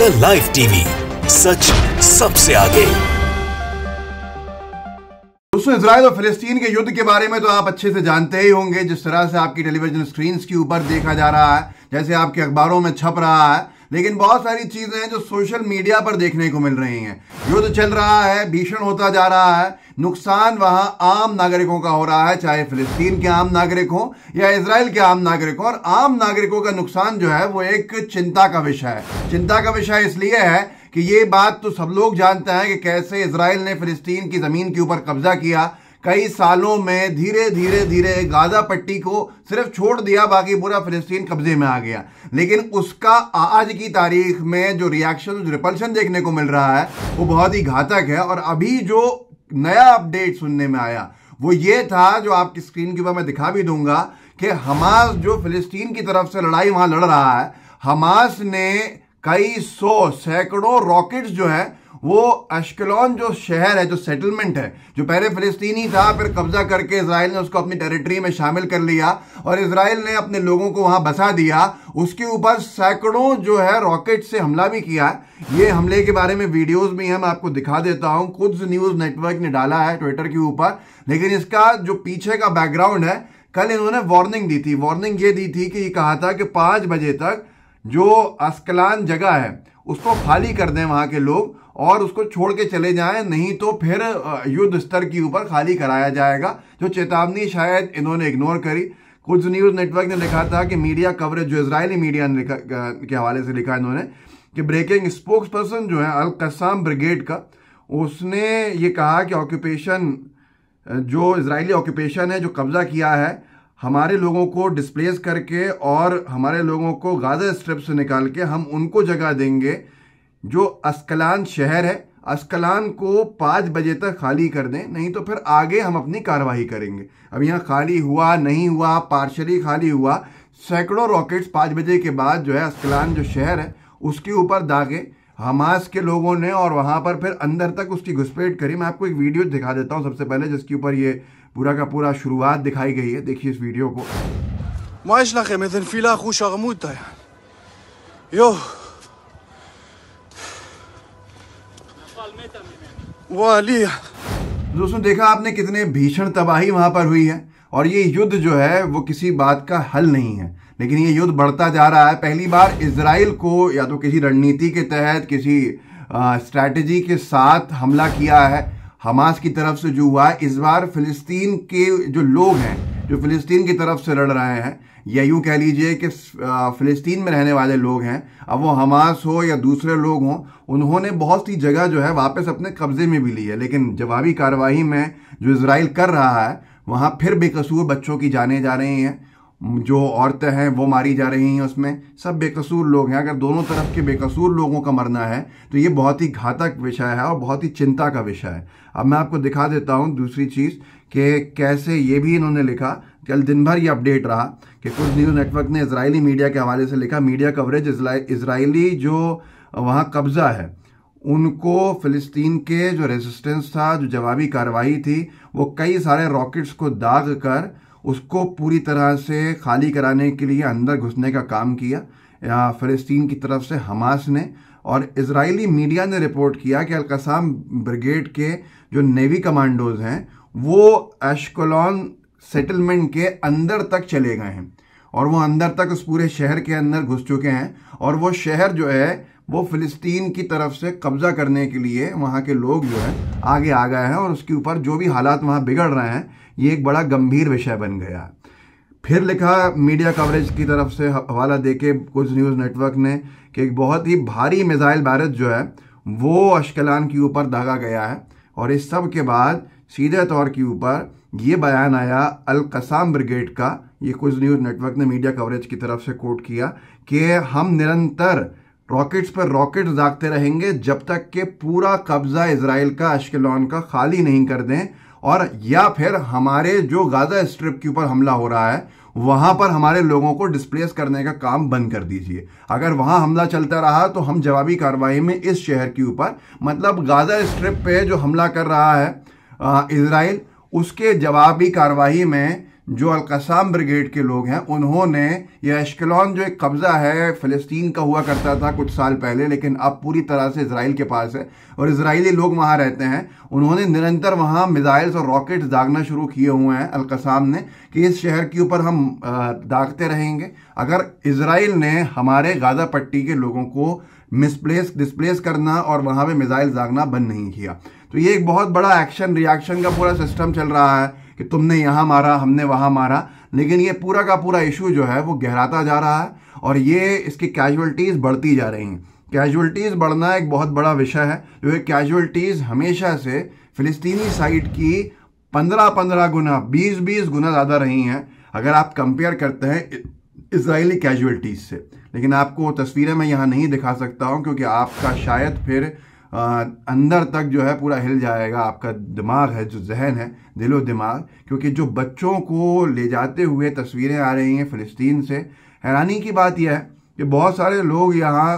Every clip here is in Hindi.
द लाइव टीवी सच सबसे आगे दोस्तों इसराइल और फिलिस्तीन के युद्ध के बारे में तो आप अच्छे से जानते ही होंगे जिस तरह से आपकी टेलीविजन स्क्रीन के ऊपर देखा जा रहा है जैसे आपके अखबारों में छप रहा है लेकिन बहुत सारी चीज़ें हैं जो सोशल मीडिया पर देखने को मिल रही हैं युद्ध चल रहा है भीषण होता जा रहा है नुकसान वहां आम नागरिकों का हो रहा है चाहे फिलिस्तीन के आम नागरिक हो या इसराइल के आम नागरिक हो और आम नागरिकों का नुकसान जो है वो एक चिंता का विषय है चिंता का विषय इसलिए है कि ये बात तो सब लोग जानते हैं कि कैसे इसराइल ने फिलिस्तीन की ज़मीन के ऊपर कब्जा किया कई सालों में धीरे धीरे धीरे गाजा पट्टी को सिर्फ छोड़ दिया बाकी पूरा फिलिस्तीन कब्जे में आ गया लेकिन उसका आज की तारीख में जो रिएक्शन रिपल्शन देखने को मिल रहा है वो बहुत ही घातक है और अभी जो नया अपडेट सुनने में आया वो ये था जो आपकी स्क्रीन के ऊपर मैं दिखा भी दूंगा कि हमास जो फिलिस्तीन की तरफ से लड़ाई वहां लड़ रहा है हमास ने कई सौ सैकड़ों रॉकेट्स जो है वो अश्कलोन जो शहर है जो सेटलमेंट है जो पहले फिलिस्तीनी था फिर कब्जा करके इसराइल ने उसको अपनी टेरिटरी में शामिल कर लिया और इसराइल ने अपने लोगों को वहां बसा दिया उसके ऊपर सैकड़ों जो है रॉकेट से हमला भी किया ये हमले के बारे में वीडियोस भी हम आपको दिखा देता हूं खुद न्यूज नेटवर्क ने डाला है ट्विटर के ऊपर लेकिन इसका जो पीछे का बैकग्राउंड है कल इन्होंने वार्निंग दी थी वार्निंग ये दी थी कि ये कहा था कि पांच बजे तक जो अस्कलान जगह है उसको खाली कर दें वहाँ के लोग और उसको छोड़ के चले जाएं नहीं तो फिर युद्ध स्तर के ऊपर खाली कराया जाएगा जो चेतावनी शायद इन्होंने इग्नोर करी कुछ न्यूज़ नेटवर्क ने लिखा था कि मीडिया कवरेज जो इसराइली मीडिया ने के हवाले से लिखा इन्होंने कि ब्रेकिंग स्पोक्स पर्सन जो है अल कसाम ब्रिगेड का उसने ये कहा कि ऑक्यूपेशन जो इसराइली ऑक्यूपेशन है जो कब्ज़ा किया है हमारे लोगों को डिस्प्लेस करके और हमारे लोगों को गाज़ा स्ट्रिप से निकाल के हम उनको जगह देंगे जो अस्कलान शहर है अस्कलान को पाँच बजे तक खाली कर दें नहीं तो फिर आगे हम अपनी कार्रवाई करेंगे अब यहाँ खाली हुआ नहीं हुआ पार्शली खाली हुआ सैकड़ों रॉकेट्स पाँच बजे के बाद जो है अस्कलान जो शहर है उसके ऊपर दागे हमास के लोगों ने और वहाँ पर फिर अंदर तक उसकी घुसपैठ करी मैं आपको एक वीडियो दिखा देता हूँ सबसे पहले जिसके ऊपर ये पूरा का पूरा शुरुआत दिखाई गई है देखिए इस वीडियो को لخي مثل يو दोस्तों देखा आपने कितने भीषण तबाही वहां पर हुई है और ये युद्ध जो है वो किसी बात का हल नहीं है लेकिन ये युद्ध बढ़ता जा रहा है पहली बार इसराइल को या तो किसी रणनीति के तहत किसी स्ट्रैटेजी के साथ हमला किया है हमास की तरफ से जो हुआ इस बार फिलिस्तीन के जो लोग हैं जो फिलिस्तीन की तरफ से लड़ रहे हैं या यूँ कह लीजिए कि फ़िलिस्तीन में रहने वाले लोग हैं अब वो हमास हो या दूसरे लोग हों उन्होंने बहुत सी जगह जो है वापस अपने कब्ज़े में भी ली है लेकिन जवाबी कार्रवाई में जो इसराइल कर रहा है वहाँ फिर बेकसूर बच्चों की जाने जा रही हैं जो औरतें हैं वो मारी जा रही हैं उसमें सब बेकसूर लोग हैं अगर दोनों तरफ के बेकसूर लोगों का मरना है तो ये बहुत ही घातक विषय है और बहुत ही चिंता का विषय है अब मैं आपको दिखा देता हूँ दूसरी चीज़ कि कैसे ये भी इन्होंने लिखा कल दिन भर ये अपडेट रहा कि कुछ न्यूज़ नेटवर्क ने इसराइली मीडिया के हवाले से लिखा मीडिया कवरेज इसराइली जो वहाँ कब्ज़ा है उनको फिलिस्तीन के जो रेजिस्टेंस था जो जवाबी कार्रवाई थी वो कई सारे रॉकेट्स को दाग कर उसको पूरी तरह से खाली कराने के लिए अंदर घुसने का काम किया या फ़लस्तीन की तरफ से हमास ने और इसराइली मीडिया ने रिपोर्ट किया कि अलकसाम ब्रिगेड के जो नेवी कमांडोज हैं वो एशकोलॉन सेटलमेंट के अंदर तक चले गए हैं और वो अंदर तक उस पूरे शहर के अंदर घुस चुके हैं और वो शहर जो है वो फिलिस्तीन की तरफ से कब्जा करने के लिए वहाँ के लोग जो है आगे आ गए हैं और उसके ऊपर जो भी हालात वहाँ बिगड़ रहे हैं ये एक बड़ा गंभीर विषय बन गया है फिर लिखा मीडिया कवरेज की तरफ से हवाला दे के कुछ न्यूज़ नेटवर्क ने कि एक बहुत ही भारी मिज़ाइल भारत जो है वो अशकलान के ऊपर दागा गया है और इस सब के बाद सीधे तौर के ऊपर ये बयान आया अलकसाम ब्रिगेड का ये कुछ न्यूज़ नेटवर्क ने मीडिया कवरेज की तरफ से कोट किया कि हम निरंतर रॉकेट्स पर रॉकेट्स दागते रहेंगे जब तक के पूरा कब्जा इसराइल का अश्कलॉन का खाली नहीं कर दें और या फिर हमारे जो गाजा स्ट्रिप के ऊपर हमला हो रहा है वहां पर हमारे लोगों को डिस्प्लेस करने का काम बंद कर दीजिए अगर वहां हमला चलता रहा तो हम जवाबी कार्रवाई में इस शहर के ऊपर मतलब गाजा स्ट्रिप पे जो हमला कर रहा है इसराइल उसके जवाबी कार्रवाई में जो अलकसाम ब्रिगेड के लोग हैं उन्होंने यह एशकलॉन जो एक कब्ज़ा है फ़लस्तीन का हुआ करता था कुछ साल पहले लेकिन अब पूरी तरह से इसराइल के पास है और इसराइली लोग वहाँ रहते हैं उन्होंने निरंतर वहाँ मिज़ाइल्स और रॉकेट्स दागना शुरू किए हुए हैं अलकसाम ने कि इस शहर के ऊपर हम दागते रहेंगे अगर इसराइल ने हमारे गाज़ा पट्टी के लोगों को मिसप्लेस डिसप्लेस करना और वहाँ पर मिज़ाइल दागना बंद नहीं किया तो ये एक बहुत बड़ा एक्शन रिएक्शन का पूरा सिस्टम चल रहा है कि तुमने यहाँ मारा हमने वहाँ मारा लेकिन ये पूरा का पूरा इशू जो है वो गहराता जा रहा है और ये इसकी कैजुअलिटीज़ बढ़ती जा रही हैं कैजुअलिटीज़ बढ़ना एक बहुत बड़ा विषय है जो ये कैजुअलिटीज़ हमेशा से फ़िलिस्तीनी साइड की पंद्रह पंद्रह गुना बीस बीस गुना ज़्यादा रही हैं अगर आप कंपेयर करते हैं इसराइली कैजुअलिटीज़ से लेकिन आपको तस्वीरें मैं यहाँ नहीं दिखा सकता हूँ क्योंकि आपका शायद फिर अंदर तक जो है पूरा हिल जाएगा आपका दिमाग है जो जहन है दिलो दिमाग क्योंकि जो बच्चों को ले जाते हुए तस्वीरें आ रही हैं फ़लस्तीन से हैरानी की बात यह है कि बहुत सारे लोग यहाँ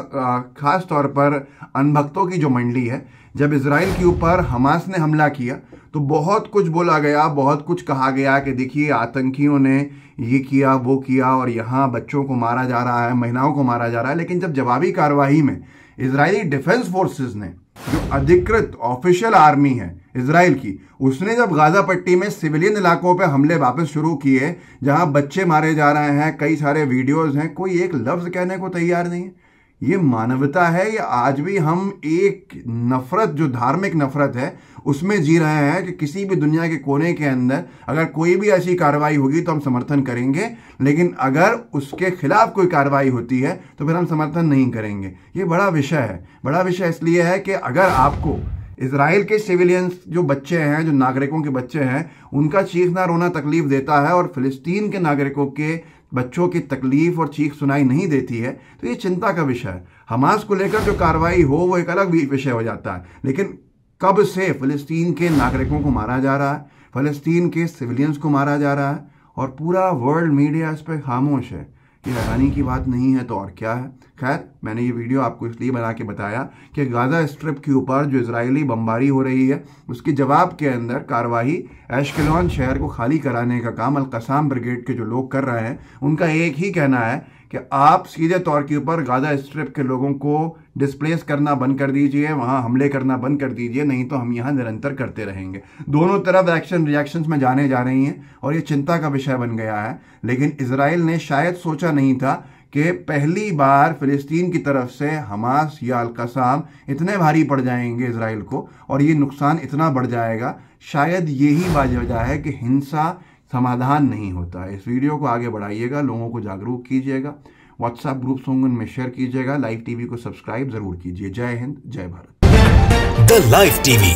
ख़ास तौर पर अनभक्तों की जो मंडली है जब इसराइल के ऊपर हमास ने हमला किया तो बहुत कुछ बोला गया बहुत कुछ कहा गया कि देखिए आतंकियों ने ये किया वो किया और यहाँ बच्चों को मारा जा रहा है महिलाओं को मारा जा रहा है लेकिन जब जवाबी कार्रवाई में इसराइली डिफेंस फोर्सेस ने जो अधिकृत ऑफिशियल आर्मी है इसराइल की उसने जब गाजा पट्टी में सिविलियन इलाकों पर हमले वापस शुरू किए जहां बच्चे मारे जा रहे हैं कई सारे वीडियोस हैं कोई एक लफ्ज़ कहने को तैयार नहीं है ये मानवता है या आज भी हम एक नफरत जो धार्मिक नफरत है उसमें जी रहे हैं कि किसी भी दुनिया के कोने के अंदर अगर कोई भी ऐसी कार्रवाई होगी तो हम समर्थन करेंगे लेकिन अगर उसके खिलाफ कोई कार्रवाई होती है तो फिर हम समर्थन नहीं करेंगे ये बड़ा विषय है बड़ा विषय इसलिए है कि अगर आपको इसराइल के सिविलियंस जो बच्चे हैं जो नागरिकों के बच्चे हैं उनका चीखना रोना तकलीफ देता है और फिलिस्तीन के नागरिकों के बच्चों की तकलीफ और चीख सुनाई नहीं देती है तो ये चिंता का विषय है हमास को लेकर जो कार्रवाई हो वो एक अलग विषय हो जाता है लेकिन कब से फ़लस्तीन के नागरिकों को मारा जा रहा है फ़लस्तीन के सिविलियंस को मारा जा रहा है और पूरा वर्ल्ड मीडिया इस पर खामोश है कि हैरानी की बात नहीं है तो और क्या है खैर मैंने ये वीडियो आपको इसलिए बना के बताया कि गाज़ा स्ट्रिप के ऊपर जो इसराइली बमबारी हो रही है उसके जवाब के अंदर कार्रवाई एशकलॉन शहर को खाली कराने का काम अलकसाम ब्रिगेड के जो लोग कर रहे हैं उनका एक ही कहना है कि आप सीधे तौर के ऊपर गाजा स्ट्रिप के लोगों को डिस्प्लेस करना बंद कर दीजिए वहाँ हमले करना बंद कर दीजिए नहीं तो हम यहाँ निरंतर करते रहेंगे दोनों तरफ एक्शन रिएक्शंस में जाने जा रही हैं और ये चिंता का विषय बन गया है लेकिन इसराइल ने शायद सोचा नहीं था कि पहली बार फिलिस्तीन की तरफ से हमास या अलकसाम इतने भारी पड़ जाएंगे इसराइल को और ये नुकसान इतना बढ़ जाएगा शायद यही वजह है कि हिंसा समाधान नहीं होता इस वीडियो को आगे बढ़ाइएगा लोगों को जागरूक कीजिएगा व्हाट्सएप ग्रुप्स होंगे उनमें शेयर कीजिएगा लाइव टीवी को सब्सक्राइब जरूर कीजिए जय हिंद जय भारत द लाइव टीवी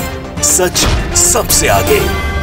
सच सबसे आगे